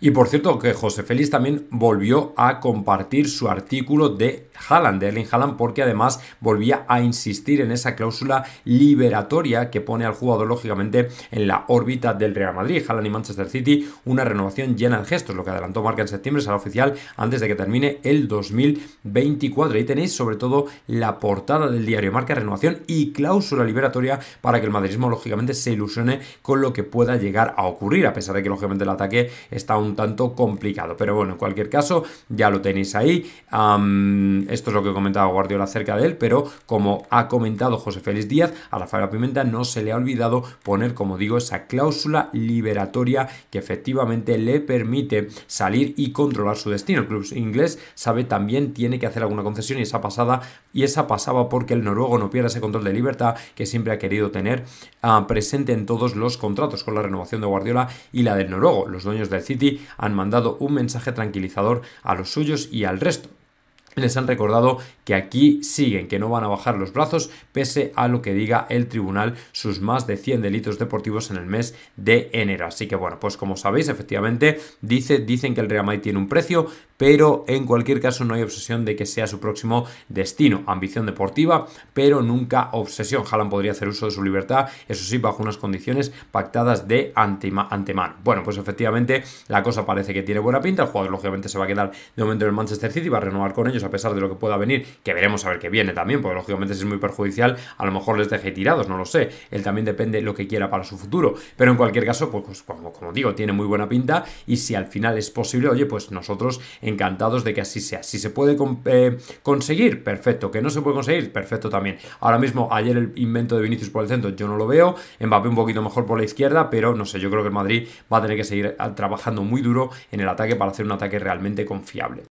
Y por cierto que José Félix también volvió a compartir su artículo de Haaland, de Erling Haaland, porque además volvía a insistir en esa cláusula liberatoria que pone al jugador lógicamente en la órbita del Real Madrid. Haaland y Manchester City, una renovación llena de gestos, lo que adelantó Marca en septiembre será oficial antes de que termine el 2024. Ahí tenéis sobre todo la portada del diario Marca, renovación y cláusula liberatoria para que el madridismo lógicamente se ilusione con lo que pueda llegar a ocurrir, a pesar de que lógicamente el ataque está un tanto complicado. Pero bueno, en cualquier caso, ya lo tenéis ahí. esto es lo que comentaba Guardiola acerca de él, pero como ha comentado José Félix Díaz, a Rafael Pimenta no se le ha olvidado poner, como digo, esa cláusula liberatoria que efectivamente le permite salir y controlar su destino. El club inglés sabe también tiene que hacer alguna concesión y esa pasada y esa pasaba porque el noruego no pierda ese control de libertad que siempre ha querido tener ah, presente en todos los contratos con la renovación de Guardiola y la del noruego. Los dueños del City han mandado un mensaje tranquilizador a los suyos y al resto les han recordado que aquí siguen, que no van a bajar los brazos, pese a lo que diga el tribunal, sus más de 100 delitos deportivos en el mes de enero. Así que bueno, pues como sabéis, efectivamente, dice, dicen que el Real Madrid tiene un precio, pero en cualquier caso no hay obsesión de que sea su próximo destino. Ambición deportiva, pero nunca obsesión. Haaland podría hacer uso de su libertad, eso sí, bajo unas condiciones pactadas de antemano. Bueno, pues efectivamente la cosa parece que tiene buena pinta, el jugador lógicamente se va a quedar de momento en el Manchester City, va a renovar con ellos a pesar de lo que pueda venir, que veremos a ver qué viene también, porque lógicamente si es muy perjudicial, a lo mejor les deje tirados, no lo sé. Él también depende lo que quiera para su futuro. Pero en cualquier caso, pues, pues, pues como, digo, tiene muy buena pinta y si al final es posible, oye, pues nosotros encantados de que así sea. Si se puede eh, conseguir, perfecto. Que no se puede conseguir, perfecto también. Ahora mismo, ayer el invento de Vinicius por el centro, yo no lo veo. Mbappé un poquito mejor por la izquierda, pero no sé, yo creo que el Madrid va a tener que seguir ah, trabajando muy duro en el ataque para hacer un ataque realmente confiable.